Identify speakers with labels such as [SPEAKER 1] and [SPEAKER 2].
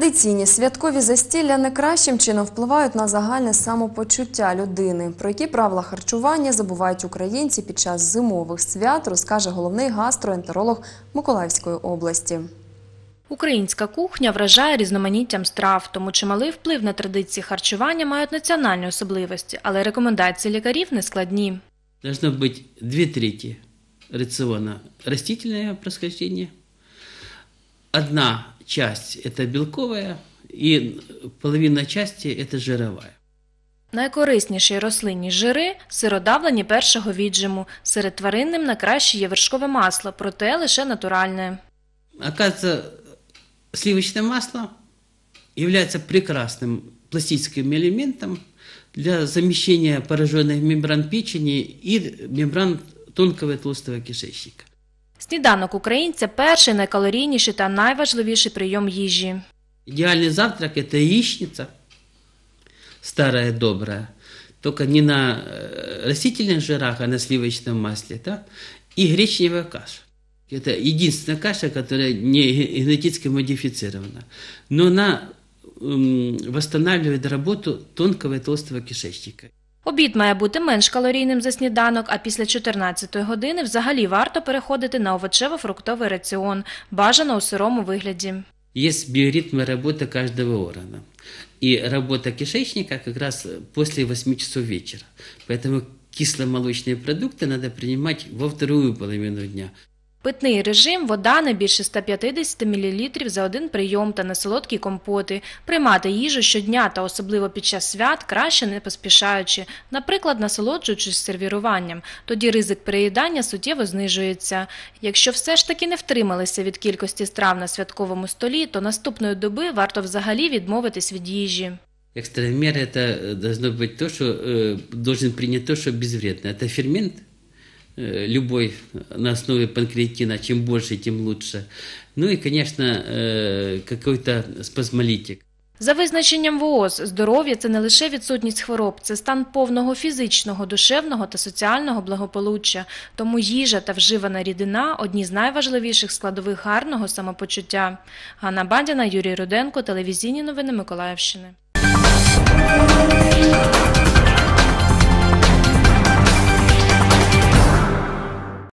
[SPEAKER 1] Традиційні святкові застілля не кращим чином впливають на загальне самопочуття людини. Про які правила харчування забувають українці під час зимових свят, розкаже головний гастроентеролог Миколаївської області. Українська кухня вражає різноманіттям страв, тому чималий вплив на традиції харчування мають національні особливості, але рекомендації лікарів не складні.
[SPEAKER 2] Должно бути дві треті раціону растительне происхождение – одна часть это белковая і половина части это жировая.
[SPEAKER 1] Найкорисніші рослинні жири сиродавлені першого віджиму. Серед тваринним краще є вершкове масло, проте лише натуральне.
[SPEAKER 2] Оказывается, сливочное масло является прекрасним пластичним елементом для заміщення пораженных мембран печени і мембран тонкого и толстого кишечника.
[SPEAKER 1] Сніданок українця перший найкалорійніший та найважливіший прийом їжі.
[SPEAKER 2] Ідеальний завтрак це яичница, старая добра, только не на е, растительных жирах, а на сливочном масле, так? и гречневая каша. Это единственная каша, которая не генетически модифицирована. Но она восстанавливает работу тонкого и толстого кишечника.
[SPEAKER 1] Обід має бути менш калорійним за сніданок, а після 14 години взагалі варто переходити на овочево-фруктовий раціон, бажано у сирому вигляді.
[SPEAKER 2] Є биоритмы роботи кожного органа. І робота кишечника якраз після 8 часов вечера. Поэтому кисломолочные продукти треба приймати во вторую половину дня.
[SPEAKER 1] Питний режим, вода не більше 150 мл за один прийом та несолодкі компоти. Приймати їжу щодня та особливо під час свят краще не поспішаючи, наприклад, насолоджуючись сервіруванням. Тоді ризик переїдання суттєво знижується. Якщо все ж таки не втрималися від кількості страв на святковому столі, то наступної доби варто взагалі відмовитись від їжі.
[SPEAKER 2] Экстрамер – это е, должно быть то, что э, е, должен принять то, что безвредно. фермент – Э, любой на основе панкреатина, чем больше, тем лучше. Ну и, конечно, э, какой-то спазмолитик.
[SPEAKER 1] За визначенням ВООЗ, здоров'я це не лише відсутність хвороб, це стан повного фізичного, душевного та соціального благополуччя. Тому їжа та вживана рідина одні з найважливіших складових гарного самопочуття. Ганна Бадяна, Юрій Руденко, телевізійні новини Миколаївщини.